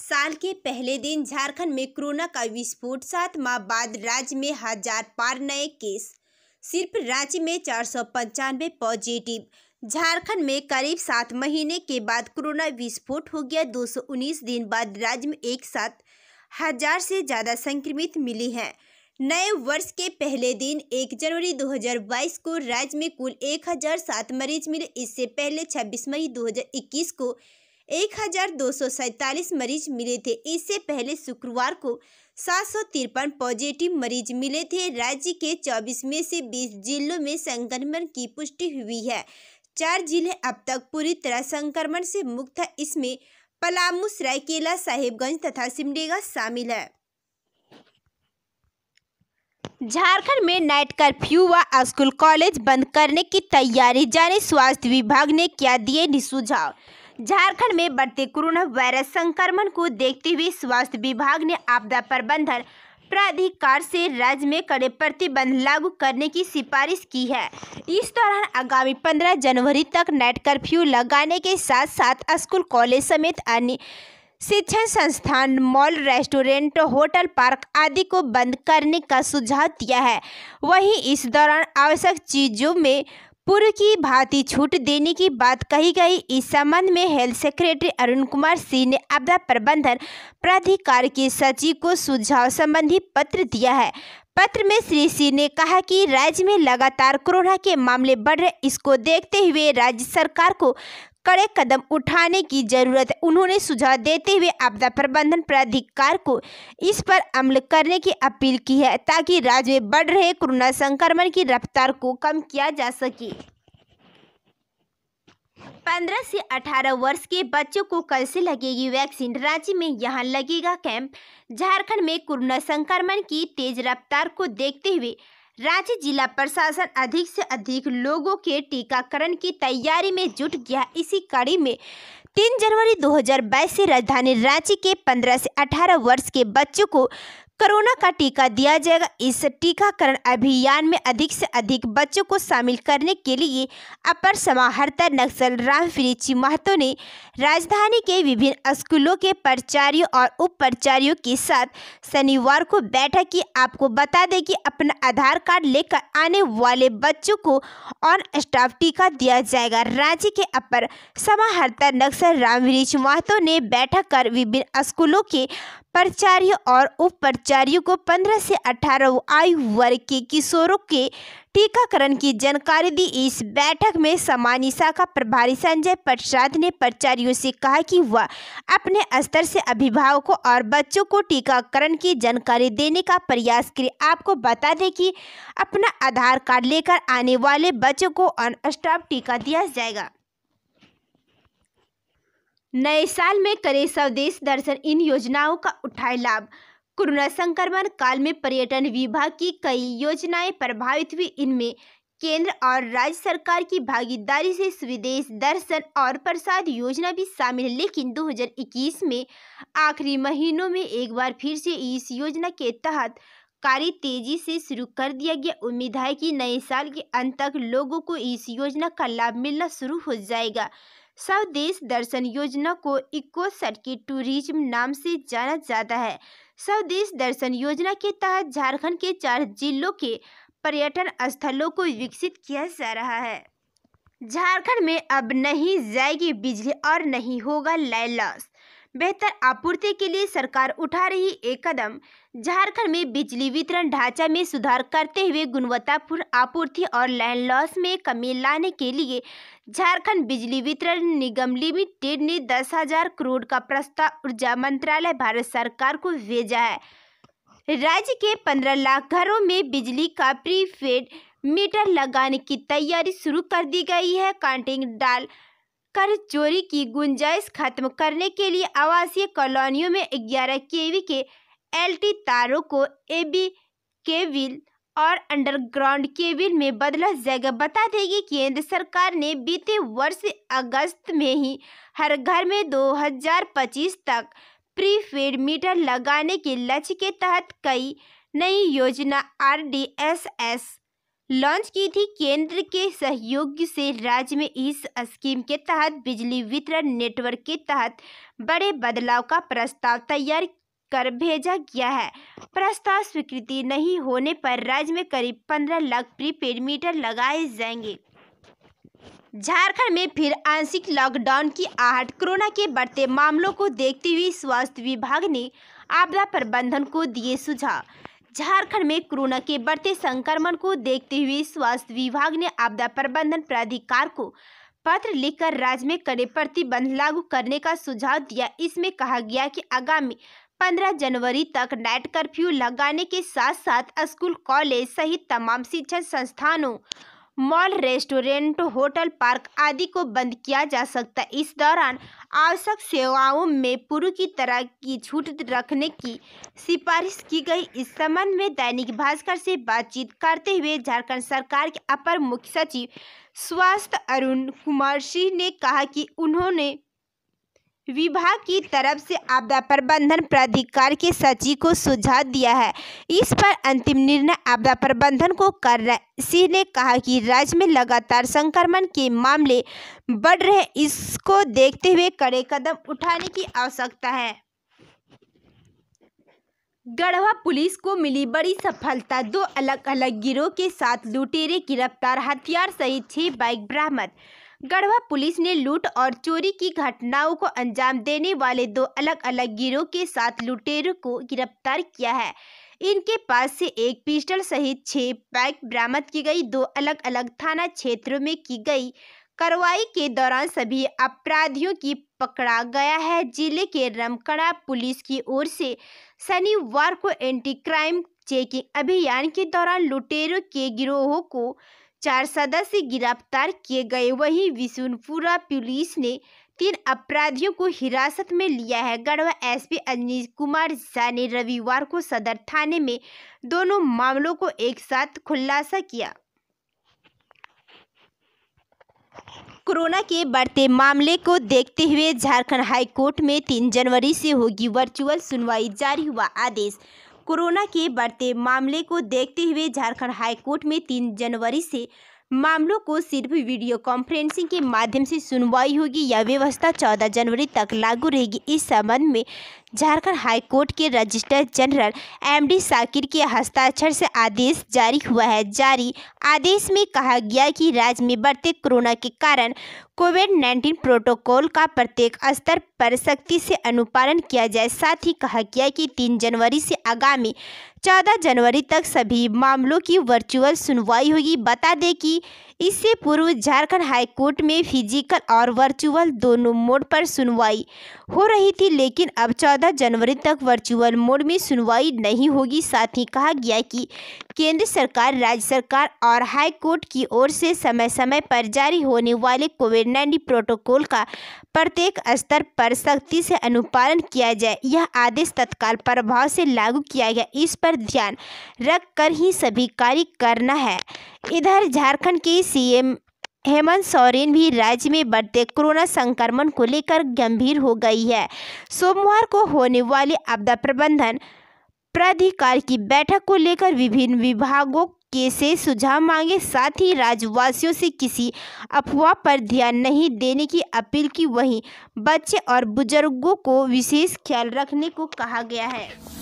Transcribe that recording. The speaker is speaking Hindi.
साल के पहले दिन झारखंड में कोरोना का विस्फोट सात माह बाद राज्य में हजार पार नए केस सिर्फ राज्य में चार सौ पंचानवे पॉजिटिव झारखंड में करीब सात महीने के बाद कोरोना विस्फोट हो गया दो सौ उन्नीस दिन बाद राज्य में एक साथ हजार से ज़्यादा संक्रमित मिली हैं नए वर्ष के पहले दिन एक जनवरी 2022 को राज्य में कुल सात मरीज मिले इससे पहले 26 मई 2021 को एक हजार दो सौ सैतालीस मरीज मिले थे इससे पहले शुक्रवार को सात सौ तिरपन पॉजिटिव मरीज मिले थे राज्य के चौबीस में से बीस जिलों में संक्रमण की पुष्टि हुई है चार जिले अब तक पूरी तरह संक्रमण से मुक्त है इसमें पलामू सरायकेला साहिबगंज तथा सिमडेगा शामिल है झारखंड में नाइट कर्फ्यू व स्कूल कॉलेज बंद करने की तैयारी जारी स्वास्थ्य विभाग ने क्या दिए सुझाव झारखंड में बढ़ते कोरोना वायरस संक्रमण को देखते हुए स्वास्थ्य विभाग ने आपदा प्रबंधन प्राधिकार से राज्य में कड़े प्रतिबंध लागू करने की सिफारिश की है इस दौरान आगामी 15 जनवरी तक नाइट कर्फ्यू लगाने के साथ साथ स्कूल कॉलेज समेत अन्य शिक्षण संस्थान मॉल रेस्टोरेंट होटल पार्क आदि को बंद करने का सुझाव दिया है वहीं इस दौरान आवश्यक चीज़ों में पूर्व की भांति छूट देने की बात कही गई इस संबंध में हेल्थ सेक्रेटरी अरुण कुमार सिंह ने आपदा प्रबंधन प्राधिकार के सचिव को सुझाव संबंधी पत्र दिया है पत्र में श्री सिंह ने कहा कि राज्य में लगातार कोरोना के मामले बढ़ रहे इसको देखते हुए राज्य सरकार को कड़े कदम उठाने की जरूरत है उन्होंने सुझाव देते हुए आपदा प्रबंधन प्राधिकार को इस पर अमल करने की अपील की है ताकि राज्य में बढ़ रहे कोरोना संक्रमण की रफ्तार को कम किया जा सके पंद्रह से अठारह वर्ष के बच्चों को कल से लगेगी वैक्सीन रांची में यहां लगेगा कैंप झारखंड में कोरोना संक्रमण की तेज रफ्तार को देखते हुए राज्य जिला प्रशासन अधिक से अधिक लोगों के टीकाकरण की तैयारी में जुट गया इसी कड़ी में तीन जनवरी 2022 से राजधानी रांची के 15 से 18 वर्ष के बच्चों को कोरोना का टीका दिया जाएगा इस टीकाकरण अभियान में अधिक से अधिक बच्चों को शामिल करने के लिए अपर समाहर्ता नक्सल राम फिरिची महतो ने राजधानी के विभिन्न स्कूलों के प्राचार्यों और उप प्राचार्यों के साथ शनिवार को बैठक की आपको बता दें कि अपना आधार कार्ड लेकर आने वाले बच्चों को ऑन स्टाफ टीका दिया जाएगा राज्य के अपर समाहर्ता नक्सल राम महतो ने बैठक कर विभिन्न स्कूलों के प्राचार्य और उप प्राचार्यों को 15 से 18 आयु वर्ग के किशोरों के टीकाकरण की जानकारी दी इस बैठक में सामान्य शाखा प्रभारी संजय प्रसाद ने प्राचार्यों से कहा कि वह अपने स्तर से अभिभावकों और बच्चों को टीकाकरण की जानकारी देने का प्रयास करें आपको बता दें कि अपना आधार कार्ड लेकर आने वाले बच्चों को अन स्टॉप टीका दिया जाएगा नए साल में करें स्वदेश दर्शन इन योजनाओं का उठाए लाभ कोरोना संक्रमण काल में पर्यटन विभाग की कई योजनाएं प्रभावित हुई इनमें केंद्र और राज्य सरकार की भागीदारी से स्वदेश दर्शन और प्रसाद योजना भी शामिल है लेकिन 2021 में आखिरी महीनों में एक बार फिर से इस योजना के तहत कार्य तेजी से शुरू कर दिया गया उम्मीद है कि नए साल के अंत तक लोगों को इस योजना का लाभ मिलना शुरू हो जाएगा स्वदेश दर्शन योजना को इको सर्किट टूरिज्म नाम से जाना जाता है स्वदेश दर्शन योजना के तहत झारखंड के चार जिलों के पर्यटन स्थलों को विकसित किया जा रहा है झारखंड में अब नहीं जाएगी बिजली और नहीं होगा लाइट बेहतर आपूर्ति के लिए सरकार उठा रही एक कदम झारखंड में बिजली वितरण ढांचा में सुधार करते हुए गुणवत्तापूर्ण आपूर्ति और लैंड लॉस में कमी लाने के लिए झारखंड बिजली वितरण निगम लिमिटेड ने दस हजार करोड़ का प्रस्ताव ऊर्जा मंत्रालय भारत सरकार को भेजा है राज्य के पंद्रह लाख घरों में बिजली का प्रीपेड मीटर लगाने की तैयारी शुरू कर दी गई है कांटिंग डाल कर चोरी की गुंजाइश खत्म करने के लिए आवासीय कॉलोनियों में ग्यारह केवी के एलटी तारों को एबी केविल और अंडरग्राउंड केविल में बदला जाएगा बता दें कि केंद्र सरकार ने बीते वर्ष अगस्त में ही हर घर में 2025 तक प्रीपेड मीटर लगाने के लक्ष्य के तहत कई नई योजना R D S S launch की थी केंद्र के सहयोग से राज्य में इस स्कीम के तहत बिजली वितरण नेटवर्क के तहत बड़े बदलाव का प्रस्ताव तैयार कर भेजा गया है प्रस्ताव स्वीकृति नहीं होने पर राज्य में करीब पंद्रह लाख प्रीपेड मीटर लगाए जाएंगे झारखंड में फिर आंशिक लॉकडाउन की आहट कोरोना के बढ़ते मामलों को देखते हुए स्वास्थ्य विभाग ने आपदा प्रबंधन को दिए सुझाव झारखंड में कोरोना के बढ़ते संक्रमण को देखते हुए स्वास्थ्य विभाग ने आपदा प्रबंधन प्राधिकार को पत्र लिखकर राज्य में कड़े प्रतिबंध लागू करने का सुझाव दिया इसमें कहा गया कि आगामी 15 जनवरी तक नाइट कर्फ्यू लगाने के साथ साथ स्कूल कॉलेज सहित तमाम शिक्षण संस्थानों मॉल रेस्टोरेंट होटल पार्क आदि को बंद किया जा सकता है इस दौरान आवश्यक सेवाओं में पूर्व की तरह की छूट रखने की सिफारिश की गई इस संबंध में दैनिक भास्कर से बातचीत करते हुए झारखंड सरकार के अपर मुख्य सचिव स्वास्थ्य अरुण कुमार सिंह ने कहा कि उन्होंने विभाग की तरफ से आपदा प्रबंधन प्राधिकार के सचिव को सुझाव दिया है इस पर अंतिम निर्णय आपदा प्रबंधन को कर रहे सिंह ने कहा कि राज्य में लगातार संक्रमण के मामले बढ़ रहे इसको देखते हुए कड़े कदम उठाने की आवश्यकता है गढ़वा पुलिस को मिली बड़ी सफलता दो अलग अलग गिरोह के साथ लुटेरे गिरफ्तार हथियार सहित छह बाइक बरामद गढ़वा पुलिस ने लूट और चोरी की घटनाओं को अंजाम देने वाले दो अलग अलग गिरोह के साथ लुटेरों को गिरफ्तार किया है इनके पास से एक पिस्टल सहित छह पैक बरामद की गई दो अलग अलग थाना क्षेत्रों में की गई कार्रवाई के दौरान सभी अपराधियों की पकड़ा गया है जिले के रमकड़ा पुलिस की ओर से शनिवार को एंटी क्राइम चेकिंग अभियान के दौरान लुटेरों के गिरोहों को चार सदस्य गिरफ्तार किए गए वहीं विशुनपुरा पुलिस ने तीन अपराधियों को हिरासत में लिया है गढ़वा एसपी पी कुमार झा ने रविवार को सदर थाने में दोनों मामलों को एक साथ खुलासा किया कोरोना के बढ़ते मामले को देखते हुए झारखंड हाईकोर्ट में तीन जनवरी से होगी वर्चुअल सुनवाई जारी हुआ आदेश कोरोना के बढ़ते मामले को देखते हुए झारखंड हाईकोर्ट में तीन जनवरी से मामलों को सिर्फ वीडियो कॉन्फ्रेंसिंग के माध्यम से सुनवाई होगी यह व्यवस्था 14 जनवरी तक लागू रहेगी इस संबंध में झारखंड हाईकोर्ट के रजिस्टर जनरल एमडी साकिर के हस्ताक्षर से आदेश जारी हुआ है जारी आदेश में कहा गया कि राज्य में बढ़ते कोरोना के कारण कोविड 19 प्रोटोकॉल का प्रत्येक स्तर पर सख्ती से अनुपालन किया जाए साथ ही कहा गया कि तीन जनवरी से आगामी चौदह जनवरी तक सभी मामलों की वर्चुअल सुनवाई होगी बता दें कि इससे पूर्व झारखंड हाईकोर्ट में फिजिकल और वर्चुअल दोनों मोड पर सुनवाई हो रही थी लेकिन अब 14 जनवरी तक वर्चुअल मोड में सुनवाई नहीं होगी साथ ही कहा गया कि केंद्र सरकार राज्य सरकार और हाई कोर्ट की ओर से समय समय पर जारी होने वाले कोविड नाइन्टीन प्रोटोकॉल का प्रत्येक स्तर पर सख्ती से अनुपालन किया जाए यह आदेश तत्काल प्रभाव से लागू किया गया इस पर ध्यान रख कर ही सभी कार्य करना है इधर झारखंड के सीएम हेमंत सोरेन भी राज्य में बढ़ते कोरोना संक्रमण को लेकर गंभीर हो गई है सोमवार को होने वाली आपदा प्रबंधन प्राधिकार की बैठक को लेकर विभिन्न विभागों के से सुझाव मांगे साथ ही राज्यवासियों से किसी अफवाह पर ध्यान नहीं देने की अपील की वहीं बच्चे और बुजुर्गों को विशेष ख्याल रखने को कहा गया है